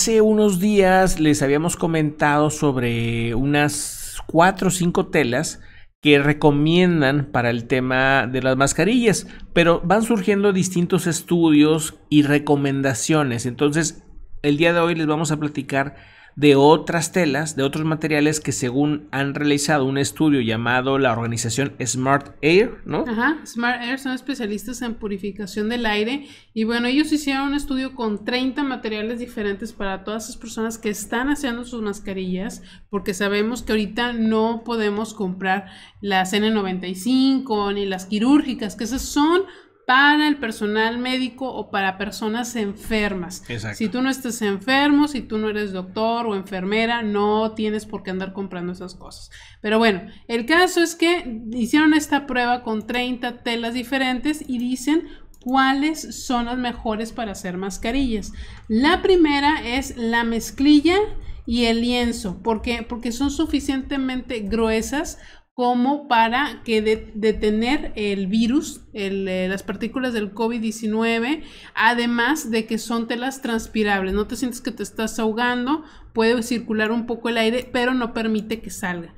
Hace unos días les habíamos comentado sobre unas 4 o 5 telas que recomiendan para el tema de las mascarillas, pero van surgiendo distintos estudios y recomendaciones. Entonces, el día de hoy les vamos a platicar de otras telas, de otros materiales que según han realizado un estudio llamado la organización Smart Air, ¿no? Ajá, Smart Air son especialistas en purificación del aire y bueno, ellos hicieron un estudio con 30 materiales diferentes para todas esas personas que están haciendo sus mascarillas, porque sabemos que ahorita no podemos comprar las N95 ni las quirúrgicas, que esas son para el personal médico o para personas enfermas. Si tú no estás enfermo, si tú no eres doctor o enfermera, no tienes por qué andar comprando esas cosas. Pero bueno, el caso es que hicieron esta prueba con 30 telas diferentes y dicen cuáles son las mejores para hacer mascarillas. La primera es la mezclilla y el lienzo. porque Porque son suficientemente gruesas como para que detener el virus, eh, las partículas del COVID-19, además de que son telas transpirables, no te sientes que te estás ahogando, puede circular un poco el aire, pero no permite que salga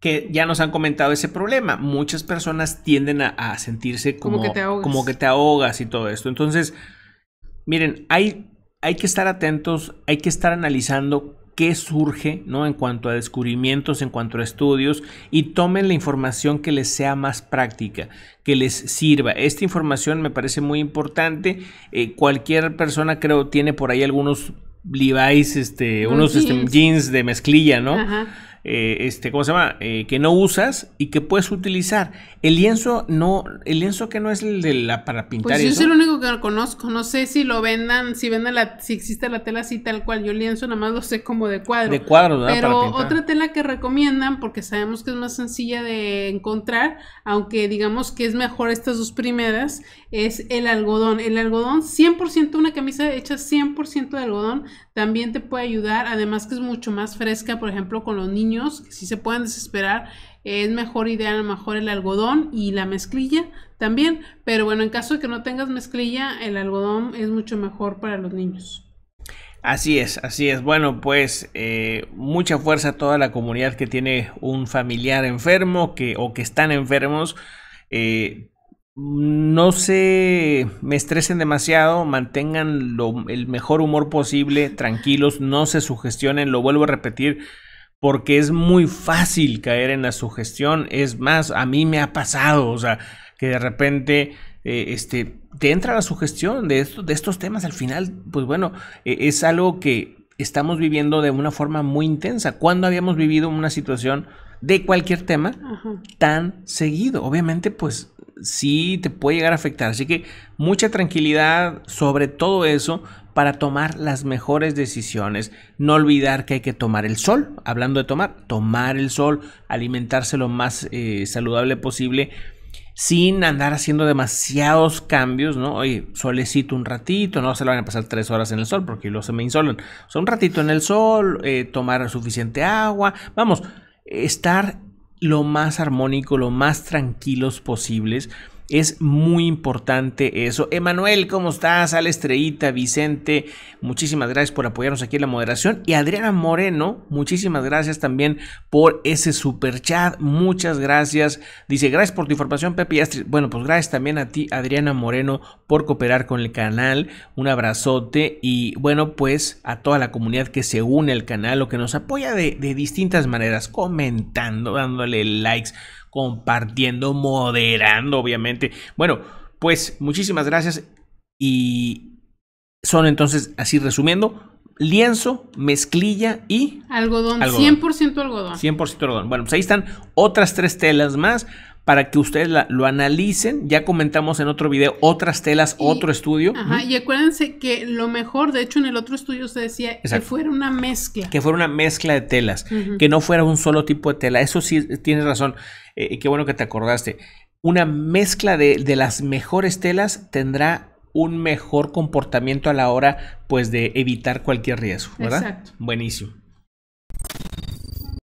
que ya nos han comentado ese problema. Muchas personas tienden a, sentirse como, que te como, que te ahogas y todo esto. Entonces, miren, hay, hay que estar atentos, hay que estar analizando qué surge ¿no? en cuanto a descubrimientos, en cuanto a estudios, y tomen la información que les sea más práctica, que les sirva. Esta información me parece muy importante. Eh, cualquier persona creo tiene por ahí algunos Levi's, este, unos, este, jeans. de mezclilla, ¿no? Eh, este, ¿cómo se llama? Eh, que no usas y que puedes utilizar. El lienzo no, el lienzo que no es el de la para pues pintar. Pues yo soy el único que lo conozco. No sé si lo vendan, si venden la, si existe la tela así tal cual. Yo lienzo nada más lo sé como de cuadro. De cuadro, ¿verdad? Pero otra tela que recomiendan, porque sabemos que es más sencilla de encontrar, aunque digamos que es mejor estas dos primeras, es el algodón. El algodón, 100% una camisa hecha 100% de algodón, también te puede ayudar. Además que es mucho más fresca, por ejemplo, con los niños si se pueden desesperar, es mejor ideal a lo mejor el algodón y la mezclilla también, pero bueno, en caso de que no tengas mezclilla, el algodón es mucho mejor para los niños. Así es, así es. Bueno, pues eh, mucha fuerza a toda la comunidad que tiene un familiar enfermo que, o que están enfermos. Eh, no se me estresen demasiado, mantengan el mejor humor posible, tranquilos, no se sugestionen, lo vuelvo a repetir, porque es muy fácil caer en la sugestión. Es más, a mí me ha pasado, o sea, que de repente eh, este, te entra la sugestión de, de estos temas. Al final, pues bueno, e, es algo que estamos viviendo de una forma muy intensa. ¿Cuándo habíamos vivido una situación de cualquier tema tan seguido? Obviamente, pues sí te puede llegar a afectar. Así que mucha tranquilidad sobre todo eso para tomar las mejores decisiones. No olvidar que hay que tomar el sol. Hablando de tomar, tomar el sol, alimentarse lo más eh, saludable posible sin andar haciendo demasiados cambios, ¿no? Oye, solecito un ratito, no se lo van a pasar tres horas en el sol porque luego se me insolan. O un ratito en el sol, eh, tomar suficiente agua, vamos, estar lo más armónico, lo más tranquilos posibles es muy importante eso. Emanuel, ¿cómo estás? Al Estrellita, Vicente, muchísimas gracias por apoyarnos aquí en la moderación. Y Adriana Moreno, muchísimas gracias también por ese super chat. Muchas gracias. Dice, gracias por tu información, Pepe Bueno, pues gracias también a ti, Adriana Moreno, por cooperar con el canal. Un abrazote y bueno, pues a toda la comunidad que se une al canal o que nos apoya de distintas maneras, comentando, dándole likes compartiendo, moderando, obviamente. Bueno, pues muchísimas gracias y son entonces, así resumiendo, lienzo, mezclilla y... Algodón, 100% algodón. 100% algodón. Bueno, pues ahí están otras tres telas más para que ustedes lo analicen. Ya comentamos en otro video otras telas, otro estudio. Ajá, y acuérdense que lo mejor, de hecho en el otro estudio se decía que fuera una mezcla. Que fuera una mezcla de telas, que no fuera un solo tipo de tela. Eso sí, tienes razón. Eh, qué bueno que te acordaste. Una mezcla de, las mejores telas tendrá un mejor comportamiento a la hora pues de evitar cualquier riesgo, ¿verdad? Exacto. Buenísimo.